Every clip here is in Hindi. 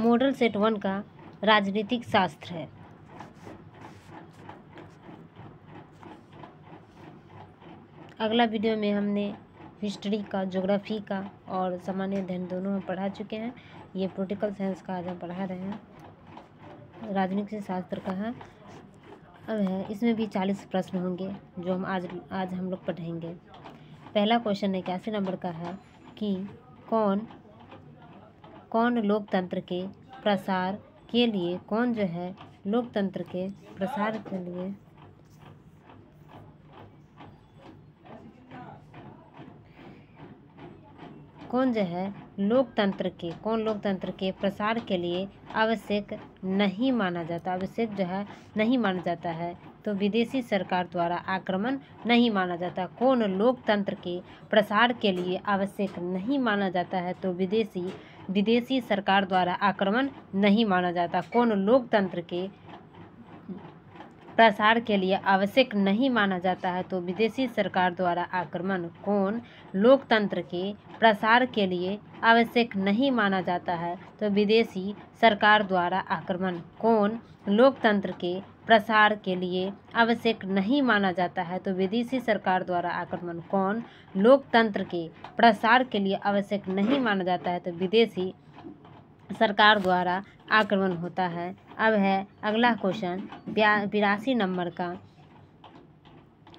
मॉडल सेट वन का राजनीतिक शास्त्र है अगला वीडियो में हमने हिस्ट्री का ज्योग्राफी का और सामान्य अध्ययन दोनों में पढ़ा चुके हैं ये पोलिटिकल साइंस का आज हम पढ़ा रहे हैं राजनीतिक शास्त्र का है अब है इसमें भी चालीस प्रश्न होंगे जो हम आज आज हम लोग पढ़ेंगे पहला क्वेश्चन इक्यासी नंबर का है कि कौन कौन लोकतंत्र के प्रसार के लिए कौन जो है लोकतंत्र के प्रसार के लिए कौन जो है लोकतंत्र के कौन लोकतंत्र के प्रसार के लिए आवश्यक नहीं माना जाता आवश्यक जो है नहीं माना जाता है तो विदेशी सरकार द्वारा आक्रमण नहीं माना जाता कौन लोकतंत्र के प्रसार के लिए आवश्यक नहीं माना जाता है तो विदेशी विदेशी सरकार द्वारा आक्रमण नहीं माना जाता कौन लोकतंत्र के प्रसार के लिए आवश्यक नहीं माना जाता है तो विदेशी सरकार द्वारा आक्रमण कौन लोकतंत्र के प्रसार के लिए आवश्यक नहीं माना जाता है तो विदेशी सरकार द्वारा आक्रमण कौन लोकतंत्र के प्रसार के लिए आवश्यक नहीं माना जाता है तो विदेशी सरकार द्वारा आक्रमण कौन लोकतंत्र के प्रसार के लिए आवश्यक नहीं माना जाता है तो विदेशी सरकार द्वारा आक्रमण होता है अब है अगला क्वेश्चन बिरासी नंबर का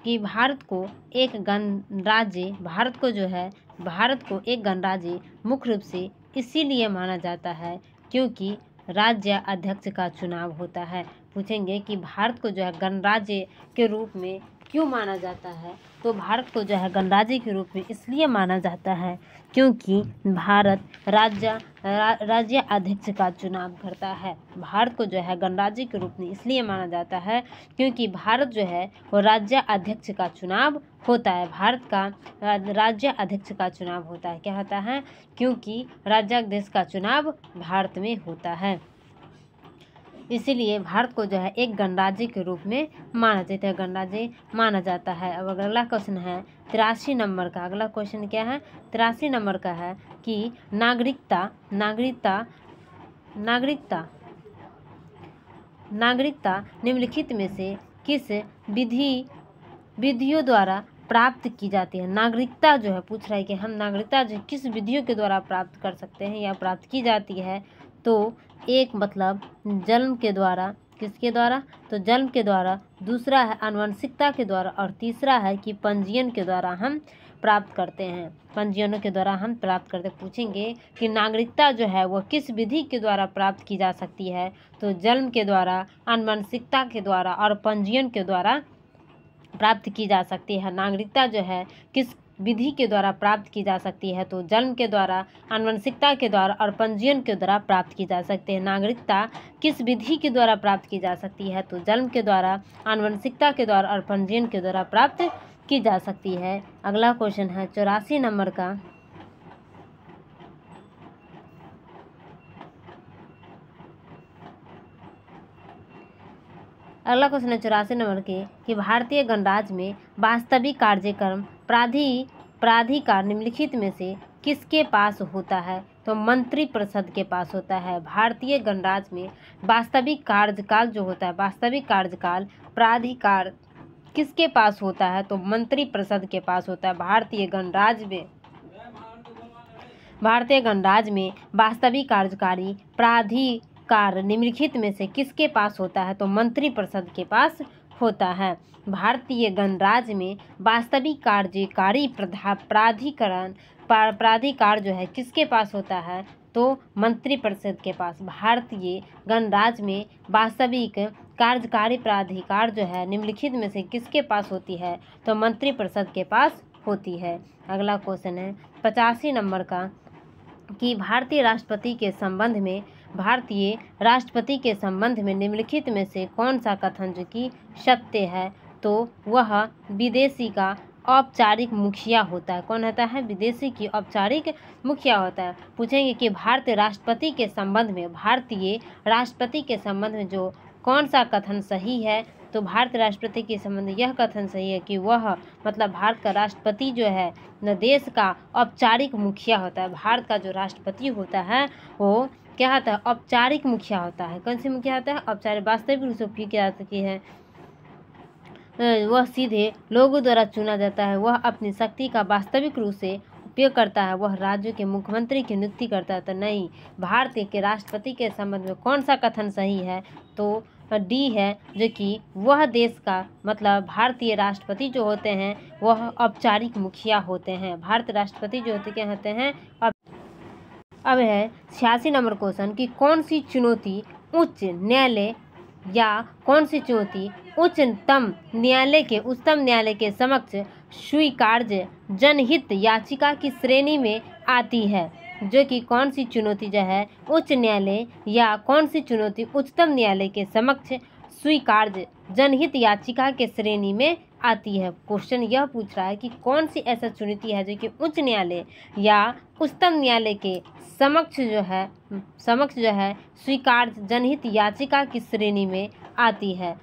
कि भारत को एक गणराज्य भारत को जो है भारत को एक गणराज्य मुख्य रूप से इसीलिए माना जाता है क्योंकि राज्य अध्यक्ष का चुनाव होता है पूछेंगे कि भारत को जो है गणराज्य के रूप में क्यों माना जाता है तो भारत को जो है गणराज्य के रूप में इसलिए माना जाता है क्योंकि भारत राज्य रा, राज्य अध्यक्ष का चुनाव करता है भारत को जो है गणराज्य के रूप में इसलिए माना जाता है क्योंकि भारत जो है वो राज्य अध्यक्ष का चुनाव होता है भारत का राज्य अध्यक्ष का चुनाव होता है क्या होता है क्योंकि राज्याध्यक्ष का चुनाव भारत में होता है इसीलिए भारत को जो है एक गणराज्य के रूप में माना जाता है गणराज्य माना जाता है अब अगला क्वेश्चन है तिरासी नंबर का अगला क्वेश्चन क्या है तिरासी नंबर का है कि नागरिकता नागरिकता नागरिकता नागरिकता निम्नलिखित में से किस विधि विधियों द्वारा प्राप्त की जाती है नागरिकता जो है पूछ रहा है कि हम नागरिकता जो किस विधियों के द्वारा प्राप्त कर सकते हैं या प्राप्त की जाती है तो एक मतलब जन्म के द्वारा किसके द्वारा तो जन्म के द्वारा दूसरा है आनुवंशिकता के द्वारा और तीसरा है कि पंजीयन के द्वारा हम प्राप्त करते हैं पंजीयनों के द्वारा हम प्राप्त करते पूछेंगे कि नागरिकता जो है वह किस विधि के द्वारा प्राप्त की जा सकती है तो जन्म के द्वारा आनुवंशिकता के द्वारा और पंजीयन के द्वारा प्राप्त की जा सकती है नागरिकता जो है किस विधि के द्वारा प्राप्त की जा सकती है तो जन्म के द्वारा आनुवंशिकता के द्वारा और पंजीयन के द्वारा प्राप्त की जा सकती है नागरिकता किस विधि के द्वारा प्राप्त की जा सकती है तो जन्म के द्वारा आनुवंशिकता के द्वारा और पंजीयन के द्वारा प्राप्त की जा सकती है अगला क्वेश्चन है चौरासी नंबर का अगला क्वेश्चन है चौरासी नंबर के कि भारतीय गणराज्य में वास्तविक कार्यक्रम प्राधि प्राधिकार निम्नलिखित में से किसके पास होता है तो मंत्री परिषद के पास होता है भारतीय गणराज्य में वास्तविक कार्यकाल जो होता है वास्तविक कार्यकाल प्राधिकार किसके पास होता है तो मंत्री परिषद के पास होता है भारतीय गणराज्य में भारतीय गणराज्य में वास्तविक कार्यकारी प्राधिकार निम्नलिखित में से किसके पास होता है तो मंत्रिपरिषद के पास होता है भारतीय गणराज्य में वास्तविक कार्यकारी प्राधिकरण प्राधिकार जो है किसके पास होता है तो मंत्रिपरिषद के पास भारतीय गणराज्य में वास्तविक कार्यकारी प्राधिकार जो है निम्नलिखित में से किसके पास होती है तो मंत्रिपरिषद के पास होती है अगला क्वेश्चन है पचासी नंबर का कि भारतीय राष्ट्रपति के संबंध में भारतीय राष्ट्रपति के संबंध में निम्नलिखित में से कौन सा कथन जो कि सत्य है तो वह विदेशी का औपचारिक मुखिया होता है कौन होता है विदेशी की औपचारिक मुखिया होता है पूछेंगे कि भारतीय राष्ट्रपति के संबंध में भारतीय राष्ट्रपति के संबंध में जो कौन सा कथन सही है तो भारत राष्ट्रपति के संबंध यह कथन सही है कि वह मतलब भारत का राष्ट्रपति जो है न देश का औपचारिक मुखिया होता है भारत का जो राष्ट्रपति होता है वो क्या होता है औपचारिक मुखिया होता है कौन सी मुखिया होता है औपचारिक वास्तविक रूप से उपयोग किया जा सके है वह सीधे लोगों द्वारा चुना जाता है वह अपनी शक्ति का वास्तविक रूप से उपयोग करता है वह राज्य के मुख्यमंत्री की नियुक्ति करता है तो नहीं भारत के राष्ट्रपति के संबंध में कौन सा कथन सही है तो डी है जो कि वह देश का मतलब भारतीय राष्ट्रपति जो होते हैं वह औपचारिक मुखिया होते हैं भारत राष्ट्रपति जो होते क्या होते हैं अब है छियासी नंबर क्वेश्चन कि कौन सी चुनौती उच्च न्यायालय या कौन सी चुनौती उच्चतम न्यायालय के उच्चतम न्यायालय के समक्ष स्वीकार्य जनहित याचिका की श्रेणी में आती है जो कि कौन सी चुनौती जो है उच्च न्यायालय या कौन सी चुनौती उच्चतम न्यायालय के समक्ष स्वीकार्य जनहित याचिका के श्रेणी में आती है क्वेश्चन यह पूछ रहा है कि कौन सी ऐसा चुनौती है जो कि उच्च न्यायालय या उच्चतम न्यायालय के समक्ष जो है समक्ष जो है स्वीकार जनहित याचिका की श्रेणी में आती है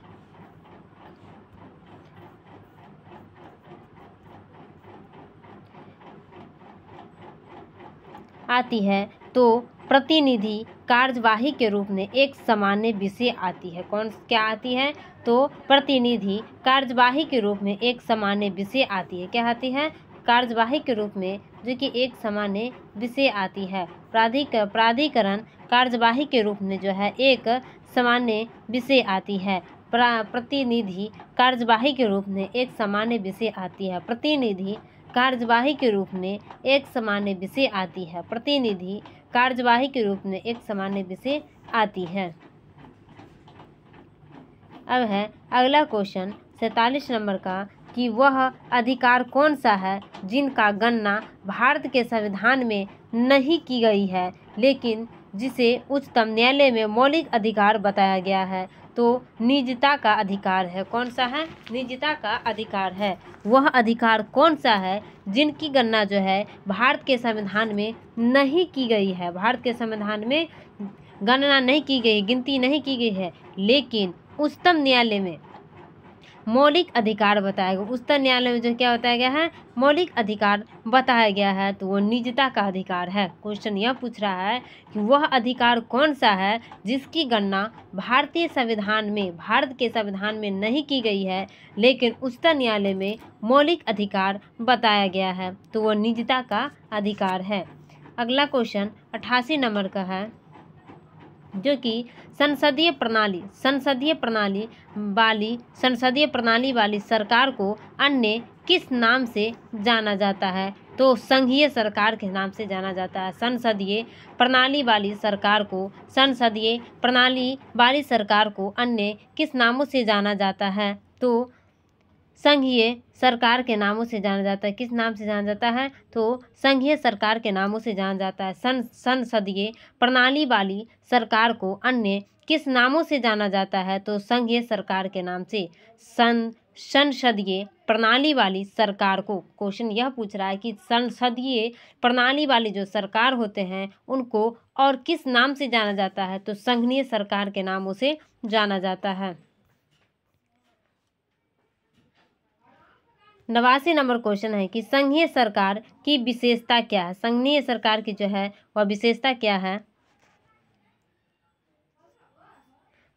आती है तो प्रतिनिधि कार्यवाही के रूप में एक सामान्य विषय आती है कौन क्या आती है तो प्रतिनिधि कार्यवाही के रूप में एक सामान्य विषय आती है क्या आती है कार्यवाही के रूप में जो कि एक सामान्य विषय आती है प्राधिक प्राधिकरण कार्यवाही के रूप में जो है एक सामान्य विषय आती है प्रतिनिधि कार्यवाही के रूप में एक सामान्य विषय आती है प्रतिनिधि कार्यवाही के रूप में एक सामान्य विषय आती है प्रतिनिधि कार्यवाही के रूप में एक सामान्य विषय आती है अब है अगला क्वेश्चन सैतालीस नंबर का कि वह अधिकार कौन सा है जिनका गणना भारत के संविधान में नहीं की गई है लेकिन जिसे उच्चतम न्यायालय में मौलिक अधिकार बताया गया है तो निजता का अधिकार है कौन सा है निजता का अधिकार है वह अधिकार कौन सा है जिनकी गणना जो है भारत के संविधान में नहीं की गई है भारत के संविधान में गणना नहीं की गई गिनती नहीं की गई है लेकिन उच्चतम न्यायालय में मौलिक अधिकार बताया गया उच्चतम न्यायालय में जो क्या बताया गया है मौलिक अधिकार बताया गया है तो वो निजता का अधिकार है क्वेश्चन यह पूछ रहा है कि वह अधिकार कौन सा है जिसकी गणना भारतीय संविधान में भारत के संविधान में नहीं की गई है लेकिन उच्चतम न्यायालय में मौलिक अधिकार बताया गया है तो वह निजता का अधिकार है अगला क्वेश्चन अट्ठासी नंबर का है जो कि संसदीय प्रणाली संसदीय प्रणाली वाली संसदीय प्रणाली वाली सरकार को अन्य किस नाम से जाना जाता है तो संघीय सरकार के नाम से जाना जाता है संसदीय प्रणाली वाली सरकार को संसदीय प्रणाली वाली सरकार को अन्य किस नामों से जाना जाता है तो संघीय सरकार के नामों से जाना जाता है किस नाम से जाना जाता है तो संघीय सरकार के नामों से जाना जाता है सन संसदीय प्रणाली वाली सरकार को अन्य किस नामों से जाना जाता है तो संघीय सरकार के नाम से सन संसदीय प्रणाली वाली सरकार को क्वेश्चन यह पूछ रहा है कि संसदीय प्रणाली वाली जो सरकार होते हैं उनको और किस नाम से जाना जाता है तो संघीय सरकार के नामों से जाना जाता है नवासी नंबर क्वेश्चन है कि संघीय सरकार की विशेषता क्या है संघीय सरकार की जो है वह विशेषता क्या है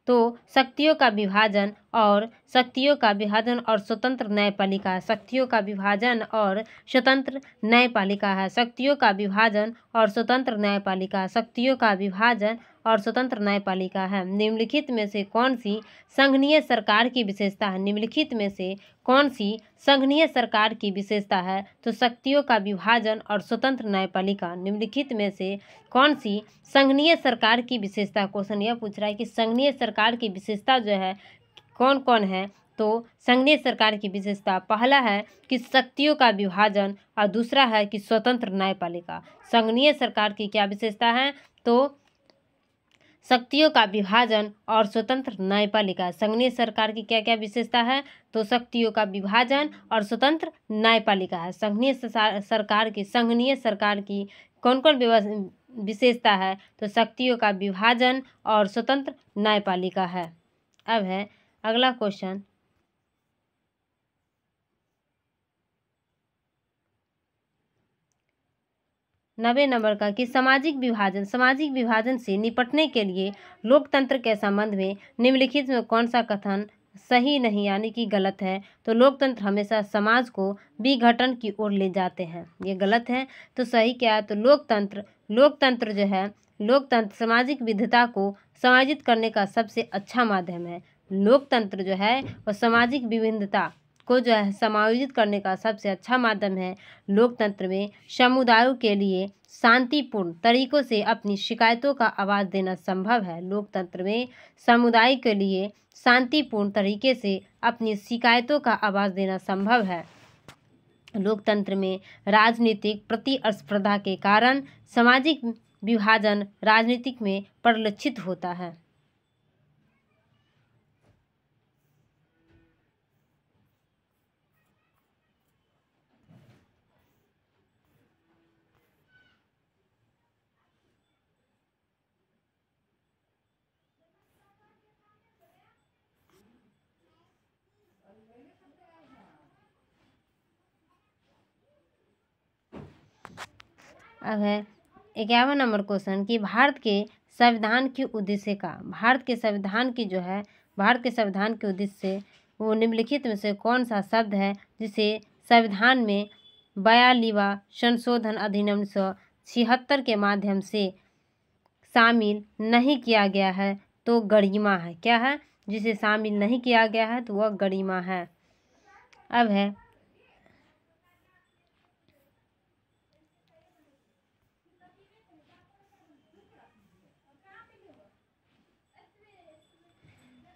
तो शक्तियों का विभाजन और शक्तियों का विभाजन और स्वतंत्र न्यायपालिका शक्तियों का विभाजन और स्वतंत्र न्यायपालिका है शक्तियों का विभाजन और स्वतंत्र न्यायपालिका शक्तियों का विभाजन और स्वतंत्र न्यायपालिका है निम्नलिखित में से कौन सी संघनीय सरकार की विशेषता है निम्नलिखित में से कौन सी संघनीय सरकार की विशेषता है तो शक्तियों का विभाजन और स्वतंत्र न्यायपालिका निम्नलिखित में से कौन सी संघनीय सरकार की विशेषता क्वेश्चन यह पूछ रहा है कि संघनीय सरकार की विशेषता जो है कौन कौन है तो संघनीय सरकार की विशेषता पहला है कि शक्तियों का विभाजन और दूसरा है कि स्वतंत्र न्यायपालिका संघनीय सरकार की क्या विशेषता है तो शक्तियों का विभाजन और स्वतंत्र न्यायपालिका संघनीय सरकार की क्या क्या विशेषता है तो शक्तियों का विभाजन और स्वतंत्र न्यायपालिका है संघनीय सरकार की संघनीय सरकार की कौन कौन विशेषता है तो शक्तियों का विभाजन और स्वतंत्र न्यायपालिका है अब है अगला क्वेश्चन नवे नंबर का कि सामाजिक विभाजन सामाजिक विभाजन से निपटने के लिए लोकतंत्र के संबंध में निम्नलिखित में कौन सा कथन सही नहीं यानी कि गलत है तो लोकतंत्र हमेशा समाज को विघटन की ओर ले जाते हैं ये गलत है तो सही क्या है तो लोकतंत्र लोकतंत्र जो है लोकतंत्र सामाजिक विधता को समाजित करने का सबसे अच्छा माध्यम है लोकतंत्र जो है वह सामाजिक विभिन्नता को जो है समायोजित करने का सबसे अच्छा माध्यम है लोकतंत्र में समुदायों के लिए शांतिपूर्ण तरीकों से अपनी शिकायतों का आवाज़ देना संभव है लोकतंत्र में समुदाय के लिए शांतिपूर्ण तरीके से अपनी शिकायतों का आवाज़ देना संभव है लोकतंत्र में राजनीतिक प्रतिस्पर्धा के कारण सामाजिक विभाजन राजनीतिक में परिलक्षित होता है अब है इक्यावन नंबर क्वेश्चन कि भारत के संविधान की उद्देश्य का भारत के संविधान की जो है भारत के संविधान के उद्देश्य वो निम्नलिखित में से कौन सा शब्द है जिसे संविधान में बयालीवा संशोधन अधिनियम उन्नीस सौ छिहत्तर के माध्यम से शामिल नहीं किया गया है तो गरिमा है क्या है जिसे शामिल नहीं किया गया है तो वह गरिमा है अब है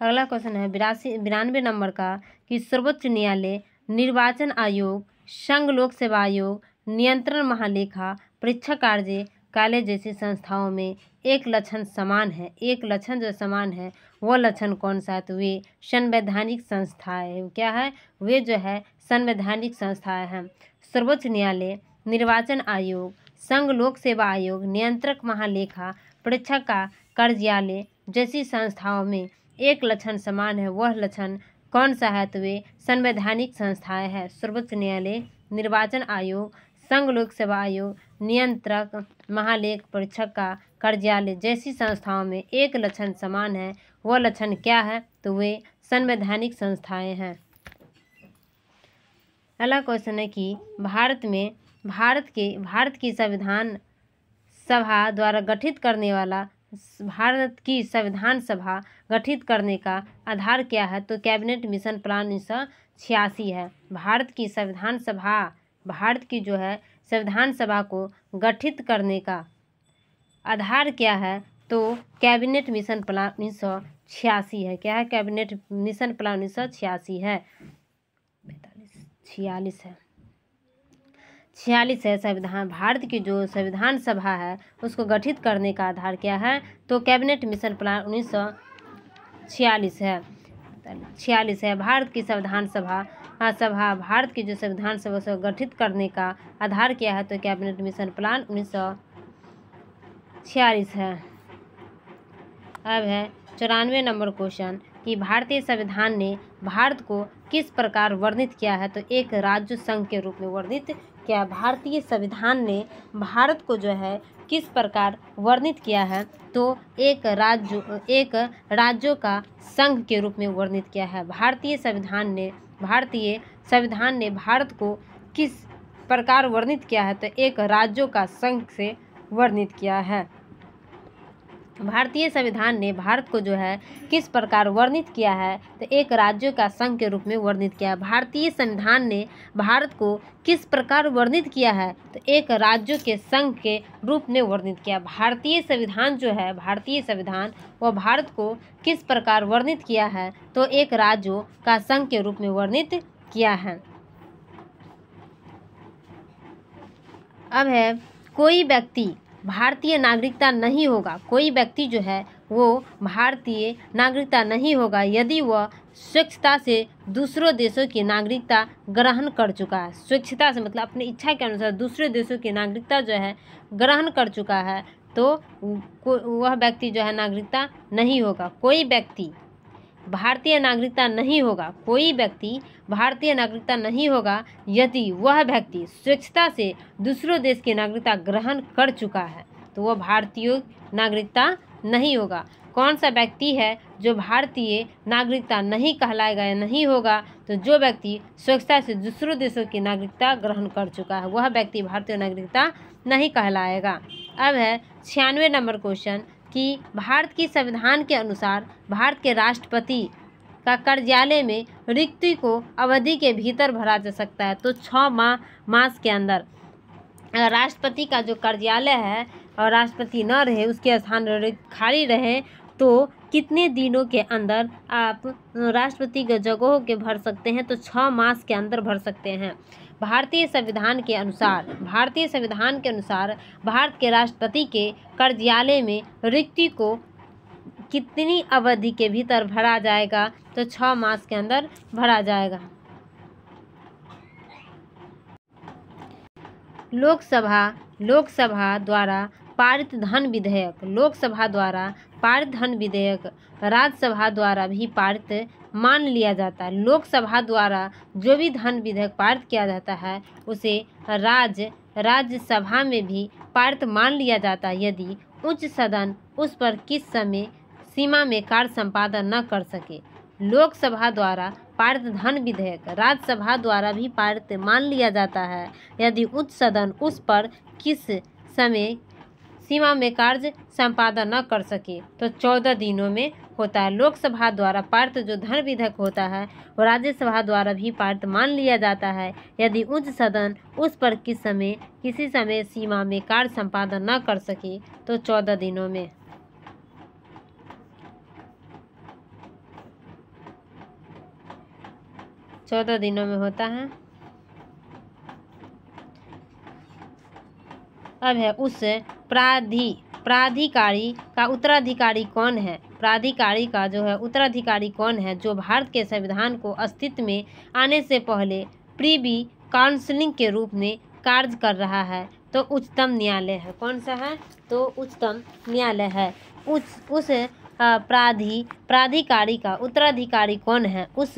अगला क्वेश्चन है बिरासी बिरानवे नंबर का कि सर्वोच्च न्यायालय निर्वाचन आयोग संघ लोक सेवा आयोग नियंत्रण महालेखा परीक्षा कार्य काले जैसी संस्थाओं में एक लक्षण समान है एक लक्षण जो समान है वो लक्षण कौन सा है तो वे संवैधानिक है क्या है वे जो है संवैधानिक संस्थाएँ हैं सर्वोच्च न्यायालय निर्वाचन आयोग संघ लोक सेवा आयोग नियंत्रक महालेखा परीक्षा का कार्यालय जैसी संस्थाओं में एक लक्षण समान है वह लक्षण कौन सा है तो वे संवैधानिक संस्थाएं हैं सर्वोच्च न्यायालय निर्वाचन आयोग संघ लोक सेवा आयोग नियंत्रक महालेख परीक्षक का कार्यालय जैसी संस्थाओं में एक लक्षण समान है वह लक्षण क्या है तो वे संवैधानिक संस्थाएं हैं अगला क्वेश्चन है कि भारत में भारत के भारत की संविधान सभा द्वारा गठित करने वाला भारत की संविधान सभा गठित करने का आधार क्या है तो कैबिनेट मिशन प्लान उन्नीस सौ छियासी है भारत की संविधान सभा भारत की जो है संविधान सभा को गठित करने का आधार क्या है तो कैबिनेट मिशन प्लान उन्नीस सौ छियासी है क्या है कैबिनेट मिशन प्लान उन्नीस सौ छियासी है छियालीस है छियालीस है संविधान भारत की जो संविधान सभा है उसको गठित करने का आधार क्या है तो कैबिनेट मिशन प्लान उन्नीस सौ छियालीस है छियालीस है भारत की संविधान सभा सभा भारत की जो संविधान सभा को गठित करने का आधार क्या है तो कैबिनेट मिशन प्लान उन्नीस सौ छियालीस है अब है चौरानवे नंबर क्वेश्चन कि भारतीय संविधान ने भारत को किस प्रकार वर्णित किया है तो एक राज्य संघ के रूप में वर्णित किया भारतीय संविधान ने भारत को जो है किस प्रकार वर्णित किया है तो एक राज्य एक राज्यों का संघ के रूप में वर्णित किया है भारतीय संविधान ने भारतीय संविधान ने भारत को किस प्रकार वर्णित किया है तो एक राज्यों का संघ से वर्णित किया है भारतीय संविधान ने भारत को जो है किस प्रकार वर्णित किया है तो एक राज्यों का संघ के रूप में वर्णित किया है भारतीय संविधान ने भारत को किस प्रकार वर्णित किया है तो एक राज्यों के संघ के रूप में वर्णित किया भारतीय संविधान जो है भारतीय संविधान वह भारत को किस प्रकार वर्णित किया है तो एक राज्यों का संघ के रूप में वर्णित किया है अब है कोई व्यक्ति भारतीय नागरिकता नहीं होगा कोई व्यक्ति जो है वो भारतीय नागरिकता नहीं होगा यदि वह स्वच्छता से दूसरों देशों की नागरिकता ग्रहण कर चुका है स्वच्छता से मतलब अपनी इच्छा के अनुसार दूसरे देशों की नागरिकता जो है ग्रहण कर चुका है तो वह व्यक्ति जो है नागरिकता नहीं होगा कोई व्यक्ति भारतीय नागरिकता नहीं होगा कोई व्यक्ति भारतीय नागरिकता नहीं होगा यदि वह व्यक्ति स्वेच्छता से दूसरों देश की नागरिकता ग्रहण कर चुका है तो वह भारतीय नागरिकता नहीं होगा कौन सा व्यक्ति है जो भारतीय नागरिकता नहीं कहलाएगा या नहीं होगा तो जो व्यक्ति स्वेच्छता से दूसरों देशों की नागरिकता ग्रहण कर चुका है वह व्यक्ति भारतीय नागरिकता नहीं कहलाएगा अब है छियानवे नंबर क्वेश्चन कि भारत की संविधान के अनुसार भारत के राष्ट्रपति का कार्यालय में रिक्ति को अवधि के भीतर भरा जा सकता है तो छः माह मास के अंदर राष्ट्रपति का जो कार्यालय है और राष्ट्रपति न रहे उसके स्थान खाली रहे तो कितने दिनों के अंदर आप राष्ट्रपति के जगहों के भर सकते हैं तो छः मास के अंदर भर सकते हैं भारतीय संविधान के अनुसार भारतीय संविधान के अनुसार भारत के राष्ट्रपति के कार्यालय में रिक्ति को कितनी अवधि के भीतर भरा जाएगा तो छः मास के अंदर भरा जाएगा लोकसभा लोकसभा द्वारा पारित धन विधेयक लोकसभा द्वारा पारित धन विधेयक राज्यसभा द्वारा भी पारित मान लिया जाता है लोकसभा द्वारा जो भी धन विधेयक पारित किया जाता है उसे राज्य राज्यसभा में भी पारित मान लिया जाता है यदि उच्च सदन उस पर किस समय सीमा में कार्य संपादन न कर सके लोकसभा द्वारा पारित धन विधेयक राज्यसभा द्वारा भी पारित मान लिया जाता है यदि उच्च सदन उस पर किस समय सीमा में कार्य संपादन न कर सके तो चौदह दिनों में होता है लोकसभा द्वारा पार्थ जो धन विधेयक होता है वो राज्यसभा द्वारा भी पार्थ मान लिया जाता है यदि उच्च सदन उस पर किस समय किसी समय सीमा में कार्य संपादन न कर सके तो चौदह दिनों में चौदह दिनों में होता है अब है उस प्राधि प्राधिकारी का उत्तराधिकारी कौन है प्राधिकारी का जो है उत्तराधिकारी कौन है जो भारत के संविधान को अस्तित्व में आने से पहले प्रीवी काउंसलिंग के रूप में कार्य कर रहा है तो उच्चतम न्यायालय है कौन सा है तो उच्चतम न्यायालय है उस उस प्राधि प्राधिकारी का उत्तराधिकारी कौन है उस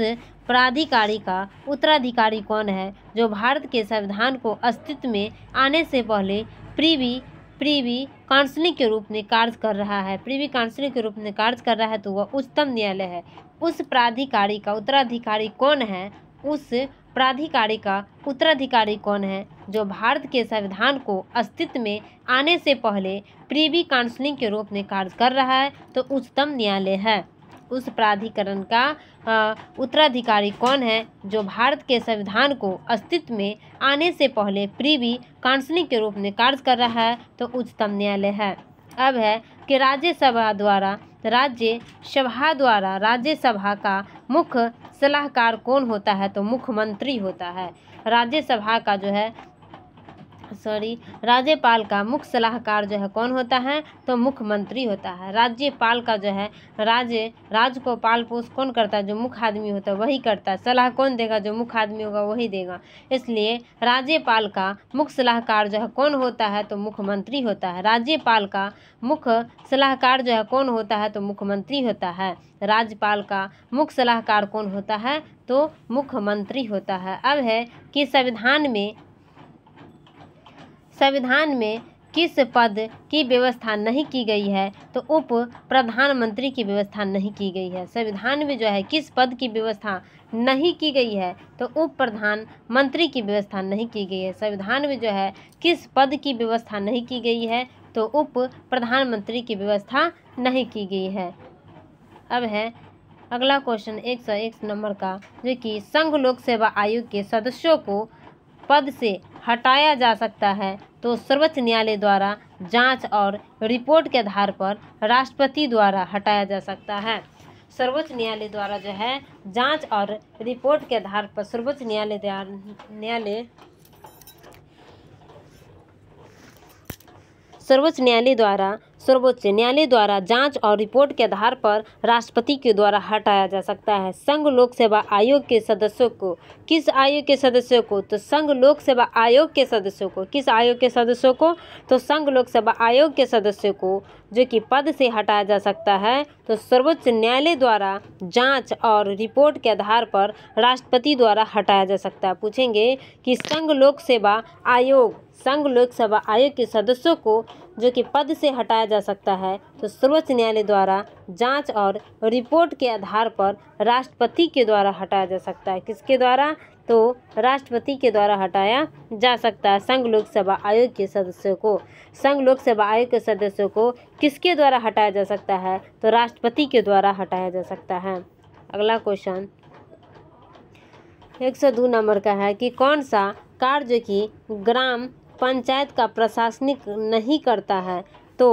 प्राधिकारी का उत्तराधिकारी कौन है जो भारत के संविधान को अस्तित्व में आने से पहले प्रीवी प्रीवी काउंसलिंग के रूप में कार्य कर रहा है प्रीवी काउंसलिंग के रूप में कार्य कर रहा है तो वह उच्चतम न्यायालय है उस प्राधिकारी का उत्तराधिकारी कौन है उस प्राधिकारी का उत्तराधिकारी कौन है जो भारत के संविधान को अस्तित्व में आने से पहले प्रीवी काउंसलिंग के रूप में कार्य कर रहा है तो उच्चतम न्यायालय है उस प्राधिकरण का उत्तराधिकारी कौन है जो भारत के संविधान को अस्तित्व में आने से पहले प्रीवी काउंसिलिंग के रूप में कार्य कर रहा है तो उच्चतम न्यायालय है अब है कि राज्यसभा द्वारा राज्य सभा द्वारा राज्यसभा का मुख्य सलाहकार कौन होता है तो मुख्यमंत्री होता है राज्यसभा का जो है सॉरी राज्यपाल का मुख्य सलाहकार जो है कौन होता है तो मुख्यमंत्री होता है राज्यपाल का जो है राज्य राज को पाल पोष कौन करता है जो मुख्य आदमी होता है वही करता है सलाह कौन देगा जो मुख्य आदमी होगा वही देगा इसलिए राज्यपाल का मुख्य सलाहकार जो है कौन होता है तो मुख्यमंत्री होता है राज्यपाल का मुख्य सलाहकार जो है कौन होता है तो मुख्यमंत्री होता है राज्यपाल का मुख्य सलाहकार कौन होता है तो मुख्यमंत्री होता है अब है कि संविधान में संविधान में किस पद की व्यवस्था नहीं की गई है तो उप प्रधानमंत्री की व्यवस्था नहीं की गई है संविधान में जो है किस पद की व्यवस्था नहीं की गई है तो उप प्रधानमंत्री की व्यवस्था नहीं की गई है संविधान में जो है किस पद की व्यवस्था नहीं की गई है तो उप प्रधानमंत्री की व्यवस्था नहीं की गई है अब है अगला क्वेश्चन एक सौ एक नंबर का जो कि संघ लोक सेवा आयोग के सदस्यों को पद से हटाया जा सकता है तो सर्वोच्च न्यायालय द्वारा जांच और रिपोर्ट के आधार पर राष्ट्रपति द्वारा हटाया जा सकता है सर्वोच्च न्यायालय द्वारा जो है जांच और रिपोर्ट के आधार पर सर्वोच्च न्यायालय न्यायालय सर्वोच्च न्यायालय द्वारा सर्वोच्च न्यायालय द्वारा जांच और रिपोर्ट के आधार पर राष्ट्रपति के द्वारा हटाया जा सकता है संघ लोक सेवा आयोग के सदस्यों को किस आयोग के सदस्यों को तो संघ लोक सेवा आयोग के सदस्यों को किस आयोग के सदस्यों को तो संघ लोक सेवा आयोग के सदस्यों को जो कि पद से हटाया जा सकता है तो सर्वोच्च न्यायालय द्वारा जांच और रिपोर्ट के आधार पर राष्ट्रपति द्वारा हटाया जा सकता है पूछेंगे कि संघ लोक सेवा आयोग संघ लोक सेवा आयोग के सदस्यों को जो कि पद से हटाया जा सकता है तो सर्वोच्च न्यायालय द्वारा जांच और रिपोर्ट के आधार पर राष्ट्रपति के द्वारा हटाया जा सकता है किसके द्वारा तो राष्ट्रपति के द्वारा हटाया जा सकता है संघ लोक सेवा आयोग के सदस्यों को संघ लोक सेवा आयोग के सदस्यों को किसके द्वारा हटाया जा सकता है तो राष्ट्रपति के द्वारा हटाया जा सकता है अगला क्वेश्चन एक सौ दो नंबर का है कि कौन सा कार्य जो कि ग्राम पंचायत का प्रशासनिक नहीं करता है तो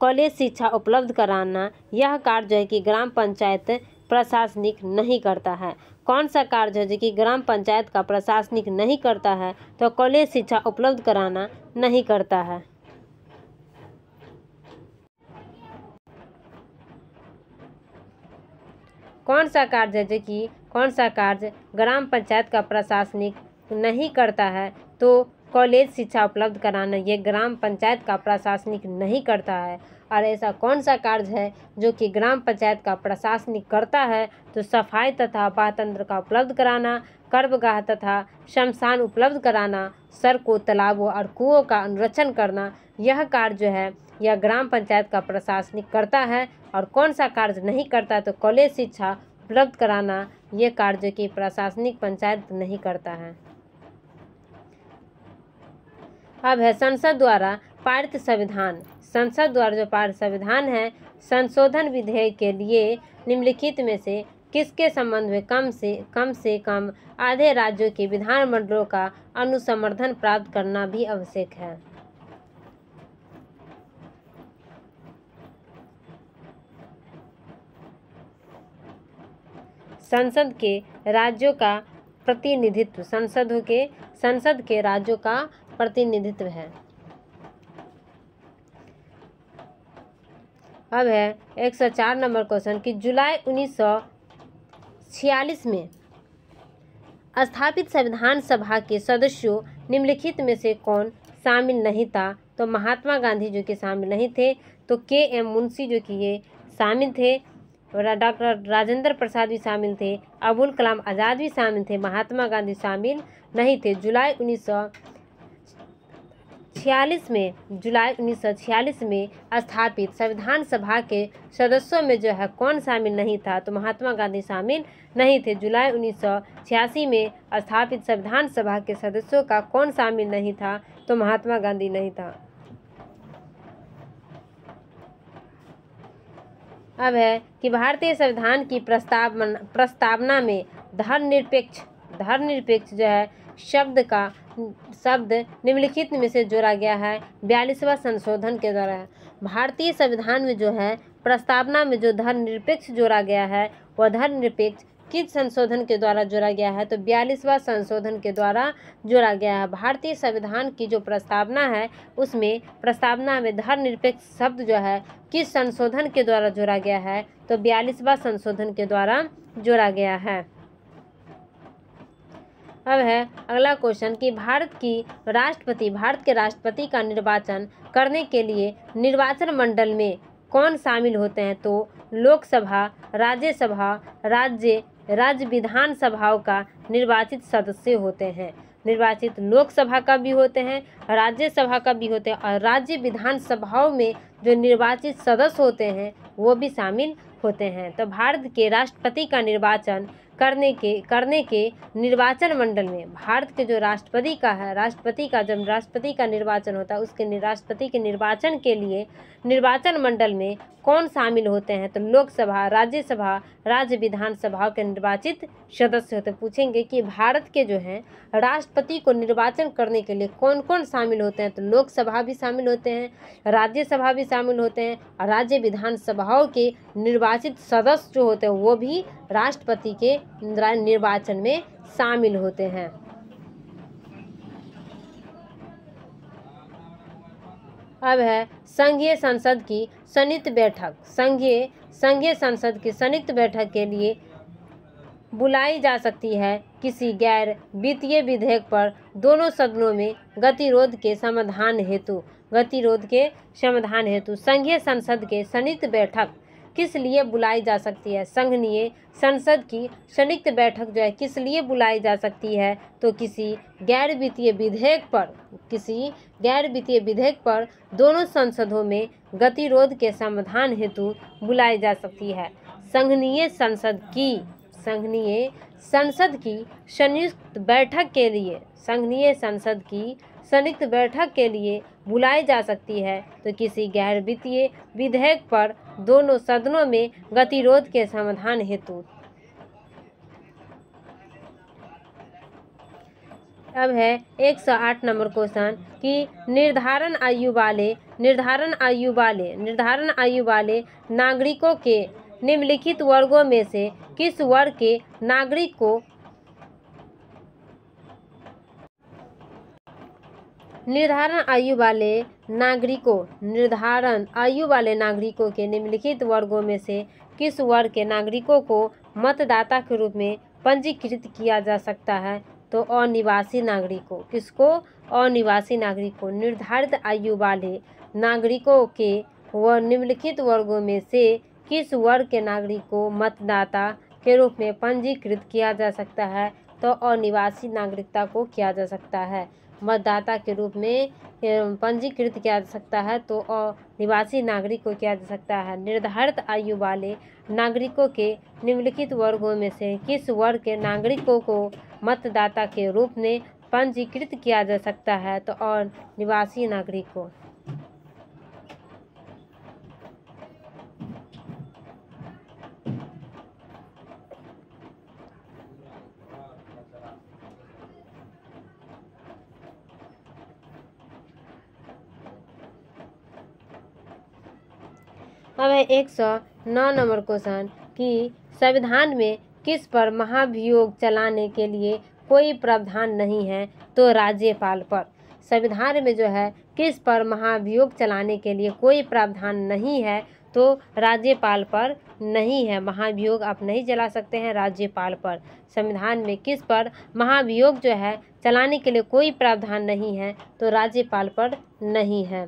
कॉलेज शिक्षा उपलब्ध कराना यह कार्य है कि ग्राम पंचायत प्रशासनिक नहीं करता है कौन सा कार्य है जो कि ग्राम पंचायत का प्रशासनिक नहीं करता है तो कॉलेज शिक्षा उपलब्ध कराना नहीं करता है कौन सा कार्य है जो कि कौन सा कार्य ग्राम पंचायत का प्रशासनिक नहीं करता है तो कॉलेज शिक्षा उपलब्ध कराना ये ग्राम पंचायत का प्रशासनिक नहीं करता है और ऐसा कौन सा कार्य है जो कि ग्राम पंचायत का प्रशासनिक करता है तो सफाई तथा पातंत्र का उपलब्ध कराना कर्बगाह तथा शमशान उपलब्ध कराना सड़कों तालाबों और कुओं का अनुरक्षण करना यह कार्य जो है यह ग्राम पंचायत का प्रशासनिक करता है और कौन सा कार्य नहीं करता तो कॉलेज शिक्षा उपलब्ध कराना ये कार्य जो कि प्रशासनिक पंचायत नहीं करता है अब है संसद द्वारा पारित संविधान संसद द्वारा जो पारित संविधान है संशोधन विधेयक के लिए निम्नलिखित में से किसके संबंध में कम से कम से कम आधे राज्यों के विधानमंडलों का अनुसमर्थन प्राप्त करना भी आवश्यक है संसद के राज्यों का प्रतिनिधित्व संसद के संसद के राज्यों का प्रतिनिधित्व है अब है एक सौ चार नंबर क्वेश्चन कि जुलाई उन्नीस सौ छियालीस में स्थापित संविधान सभा के सदस्यों निम्नलिखित में से कौन शामिल नहीं था तो महात्मा गांधी जो कि शामिल नहीं थे तो के एम मुंशी जो कि ये शामिल थे डॉक्टर राजेंद्र प्रसाद भी शामिल थे अबुल कलाम आज़ाद भी शामिल थे महात्मा गांधी शामिल नहीं थे जुलाई उन्नीस सौ छियालीस में जुलाई उन्नीस में स्थापित संविधान सभा के सदस्यों में जो है कौन शामिल नहीं था तो महात्मा गांधी शामिल नहीं थे जुलाई उन्नीस में स्थापित संविधान सभा के सदस्यों का कौन शामिल नहीं था तो महात्मा गांधी नहीं था अब है कि भारतीय संविधान की प्रस्तावना प्रस्तावना में धर्मनिरपेक्ष धर्मनिरपेक्ष जो है शब्द का शब्द निम्नलिखित में से जोड़ा गया है बयालीसवा संशोधन के द्वारा भारतीय संविधान में जो है प्रस्तावना में जो धर्मनिरपेक्ष जोड़ा गया है वह धर्मनिरपेक्ष किस संशोधन के द्वारा जोड़ा गया है तो बयालीसवा संशोधन के द्वारा जोड़ा गया है भारतीय संविधान की जो प्रस्तावना है उसमें प्रस्तावना में धर्मनिरपेक्ष शब्द जो है किस संशोधन के द्वारा जोड़ा गया है तो बयालीसवा संशोधन के द्वारा जोड़ा गया है अब है अगला क्वेश्चन कि भारत की राष्ट्रपति भारत के राष्ट्रपति का निर्वाचन करने के लिए निर्वाचन मंडल में कौन शामिल होते हैं तो लोकसभा राज्यसभा राज्य राज्य विधानसभाओं का निर्वाचित सदस्य होते हैं निर्वाचित लोकसभा का भी होते हैं राज्यसभा का भी होते हैं और राज्य विधानसभाओं में जो निर्वाचित सदस्य होते हैं वो भी शामिल होते हैं तो भारत के राष्ट्रपति का निर्वाचन करने के करने के निर्वाचन मंडल में भारत के जो राष्ट्रपति का है राष्ट्रपति का जब राष्ट्रपति का निर्वाचन होता है उसके राष्ट्रपति के निर्वाचन के लिए निर्वाचन मंडल में कौन शामिल होते हैं तो लोकसभा राज्यसभा राज्य विधानसभा के निर्वाचित सदस्य होते पूछेंगे कि भारत के जो हैं राष्ट्रपति को निर्वाचन करने के लिए कौन कौन शामिल होते हैं तो लोकसभा भी शामिल होते हैं राज्यसभा भी शामिल होते हैं और राज्य विधानसभाओं के निर्वाचित सदस्य जो होते हैं वो भी राष्ट्रपति के निर्वाचन में शामिल होते हैं अब है संघीय संसद की संयुक्त बैठक संघीय संघीय संसद की संयुक्त बैठक के लिए बुलाई जा सकती है किसी गैर वित्तीय विधेयक पर दोनों सदनों में गतिरोध के समाधान हेतु गतिरोध के समाधान हेतु संघीय संसद के संयुक्त बैठक किस लिए बुलाई जा सकती है संघनीय संसद की संयुक्त बैठक जो है किस लिए बुलाई जा सकती है तो किसी गैर वित्तीय विधेयक पर किसी गैर वित्तीय विधेयक पर दोनों संसदों में गतिरोध के समाधान हेतु बुलाई जा सकती है संघनीय संसद की संघनीय संसद की संयुक्त बैठक के लिए संघनीय संसद की संयुक्त बैठक के लिए बुलाई जा सकती है तो किसी गैर वित्तीय विधेयक पर दोनों सदनों में गतिरोध के समाधान हेतु अब है 108 नंबर क्वेश्चन कि निर्धारण आयु वाले निर्धारण आयु वाले निर्धारण आयु वाले नागरिकों के निम्नलिखित वर्गों में से किस वर्ग के नागरिक को निर्धारण आयु वाले नागरिकों निर्धारण आयु वाले नागरिकों के निम्नलिखित वर्गों में से किस वर्ग के नागरिकों को मतदाता के रूप में पंजीकृत किया जा सकता है तो अनिवासी नागरिकों किसको अनिवासी नागरिकों निर्धारित आयु वाले नागरिकों के व निम्नलिखित वर्गों में से किस वर्ग के नागरिक को मतदाता के रूप में पंजीकृत किया जा सकता है तो अनिवासी नागरिकता को किया जा सकता है मतदाता के रूप में पंजीकृत किया जा सकता है तो निवासी नागरिक को किया जा सकता है निर्धारित आयु वाले नागरिकों के निम्नलिखित वर्गों में से किस वर्ग के नागरिकों को मतदाता के रूप में पंजीकृत किया जा सकता है तो और निवासी नागरिक को अब है एक सौ नौ नंबर क्वेश्चन कि संविधान में किस पर महाभियोग चलाने के लिए कोई प्रावधान नहीं है तो राज्यपाल पर संविधान में जो है किस पर महाभियोग चलाने के लिए कोई प्रावधान नहीं है तो राज्यपाल पर नहीं है महाभियोग आप नहीं चला सकते हैं राज्यपाल पर संविधान में किस पर महाभियोग जो है चलाने के लिए कोई प्रावधान नहीं है तो राज्यपाल पर नहीं है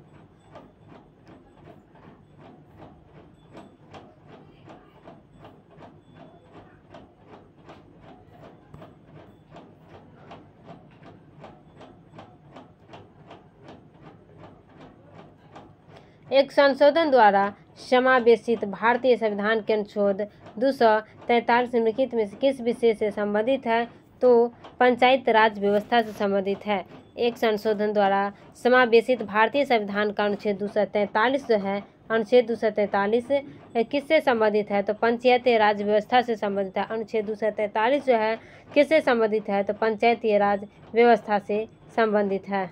एक संशोधन द्वारा समावेशित भारतीय संविधान के अनुच्छेद दो सौ तैंतालीस निम्नलिखित में किस विषय से संबंधित है तो पंचायत राज व्यवस्था से संबंधित है एक संशोधन द्वारा समावेशित भारतीय संविधान का अनुच्छेद दो सौ तैंतालीस जो है अनुच्छेद दो सौ तैंतालीस किससे संबंधित है तो पंचायती राज व्यवस्था से संबंधित है अनुच्छेद दो सौ तैंतालीस जो है किससे संबंधित है तो पंचायती राज व्यवस्था से संबंधित है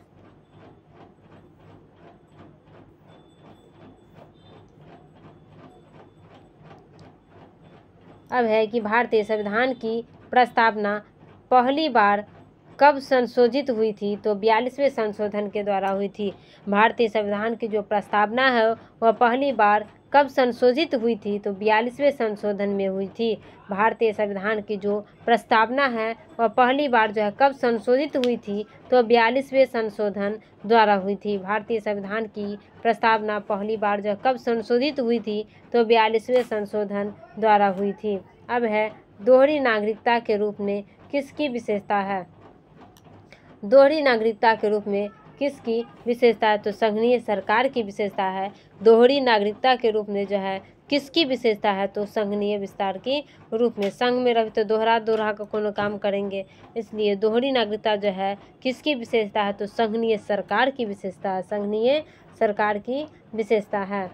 अब है कि भारतीय संविधान की प्रस्तावना पहली बार कब संशोधित हुई थी तो बयालीसवें संशोधन के द्वारा हुई थी भारतीय संविधान की जो प्रस्तावना है वह पहली बार कब संशोधित हुई थी तो बयालीसवें संशोधन में हुई थी भारतीय संविधान की जो प्रस्तावना है वह पहली बार जो है कब संशोधित हुई थी तो बयालीसवें संशोधन द्वारा हुई थी भारतीय संविधान की प्रस्तावना पहली बार जो है कब संशोधित हुई थी तो बयालीसवें संशोधन द्वारा हुई थी अब है दोहरी नागरिकता के रूप में किसकी विशेषता है दोहरी नागरिकता के रूप में किसकी विशेषता है तो संघनीय सरकार की विशेषता है दोहरी नागरिकता के रूप में जो है किसकी विशेषता है तो संघनीय विस्तार की रूप में संघ में रहते तो दोहरा दोहरा का कोनो काम करेंगे इसलिए दोहरी नागरिकता जो है किसकी विशेषता है तो संघनीय सरकार की विशेषता है संघनीय सरकार की विशेषता है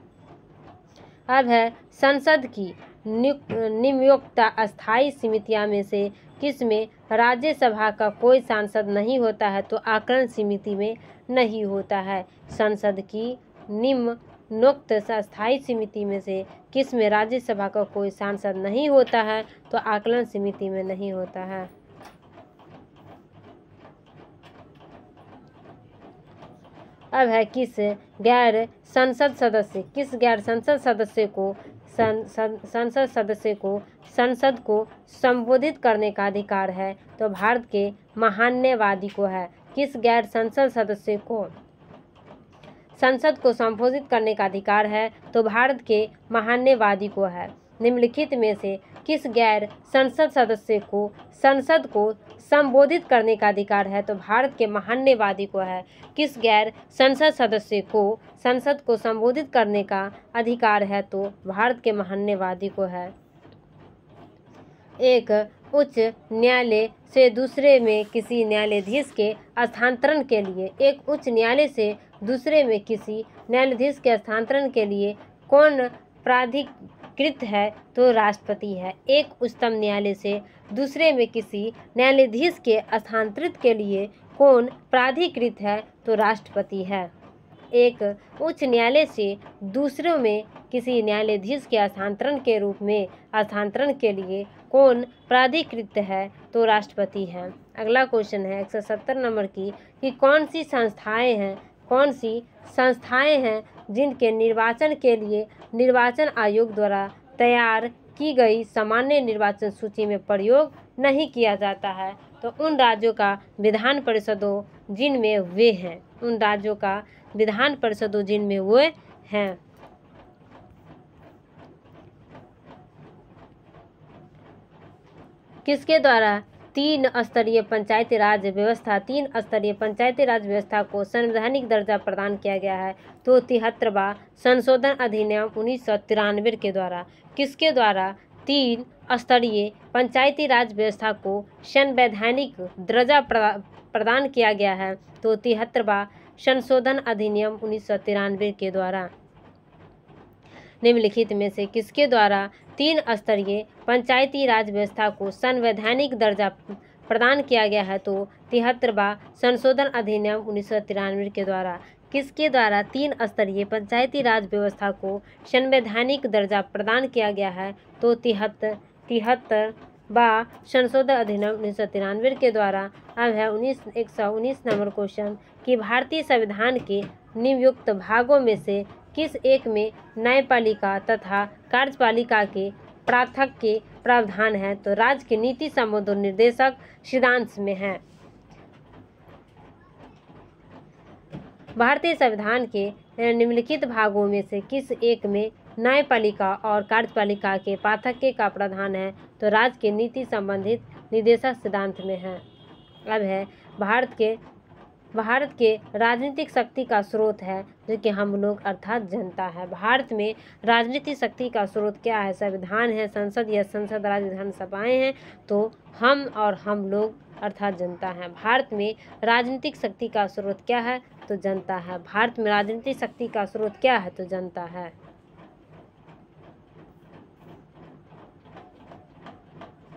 अब है संसद की नियोक्ता अस्थाई समितियाँ में से किसमें राज्यसभा का कोई सांसद नहीं होता है तो आकलन समिति में नहीं होता है संसद की निम्न नोक्त स्थायी समिति में से किस में राज्यसभा का कोई सांसद नहीं होता है तो आकलन समिति में नहीं होता है अब है किस गैर संसद सदस्य किस गैर संसद सदस्य को संसद सदस्य को संसद को संबोधित करने का अधिकार है तो भारत के महान्यवादी को है किस गैर संसद सदस्य को संसद को संबोधित करने का अधिकार है तो भारत के महान्यवादी को है निम्नलिखित में से किस गैर संसद सदस्य को संसद को संबोधित करने का अधिकार है तो भारत के महान्यवादी को है किस गैर संसद सदस्य को संसद को संबोधित करने का अधिकार है तो भारत के महान्यवादी को है एक उच्च न्यायालय से दूसरे में किसी न्यायाधीश के स्थानांतरण के लिए एक उच्च न्यायालय से दूसरे में किसी न्यायाधीश के स्थानांतरण के लिए कौन प्राधिक कृत है तो राष्ट्रपति है एक उच्चतम न्यायालय से दूसरे में किसी न्यायाधीश के स्थानांतरित के लिए कौन प्राधिकृत है तो राष्ट्रपति है एक उच्च न्यायालय से दूसरों में किसी न्यायाधीश के स्थानांतरण के रूप में स्थानांतरण के लिए कौन प्राधिकृत है तो राष्ट्रपति है अगला क्वेश्चन है एक सौ सत्तर नंबर की कि कौन सी संस्थाएं हैं कौन सी संस्थाएं हैं जिनके निर्वाचन के लिए निर्वाचन आयोग द्वारा तैयार की गई सामान्य निर्वाचन सूची में प्रयोग नहीं किया जाता है तो उन राज्यों का विधान परिषदों जिनमें वे हैं उन राज्यों का विधान परिषदों जिनमें वे हैं किसके द्वारा तीन स्तरीय पंचायत राज व्यवस्था तीन स्तरीय पंचायती राज व्यवस्था को संवैधानिक दर्जा प्रदान किया गया है तो तिहत्तरवा संशोधन अधिनियम उन्नीस के द्वारा किसके द्वारा तीन स्तरीय पंचायती राज व्यवस्था को संवैधानिक दर्जा प्रदान किया गया है तो तिहत्तरवा संशोधन अधिनियम उन्नीस के द्वारा निम्नलिखित में से किसके द्वारा तीन स्तरीय पंचायती राज व्यवस्था को संवैधानिक दर्जा प्रदान किया गया है तो तिहत्तरवा संशोधन अधिनियम उन्नीस के द्वारा किसके द्वारा तीन स्तरीय पंचायती राज व्यवस्था को संवैधानिक दर्जा प्रदान किया गया है तो तिहत्तर तिहत्तर व संशोधन अधिनियम उन्नीस तिरानवे के द्वारा अब है उन्नीस एक सौ उन्नीस नंबर क्वेश्चन कि भारतीय संविधान के नियुक्त भागों में से किस एक में न्यायपालिका तथा कार्यपालिका के प्राथक के प्रावधान हैं तो राज्य के नीति संबंध निर्देशक सिद्धांत में है भारतीय संविधान के निम्नलिखित भागों में से किस एक में न्यायपालिका और कार्यपालिका के के का प्रावधान है तो राज्य के नीति संबंधित निदेशक सिद्धांत में है अब है भारत के भारत के राजनीतिक शक्ति का स्रोत है जो कि हम लोग अर्थात जनता है भारत में राजनीतिक शक्ति का स्रोत क्या है संविधान है संसद या संसद राज्य विधानसभाएँ हैं तो हम और हम लोग अर्थात जनता है भारत में राजनीतिक शक्ति का स्रोत क्या है तो जनता है भारत में राजनीतिक शक्ति का स्रोत क्या है तो जनता है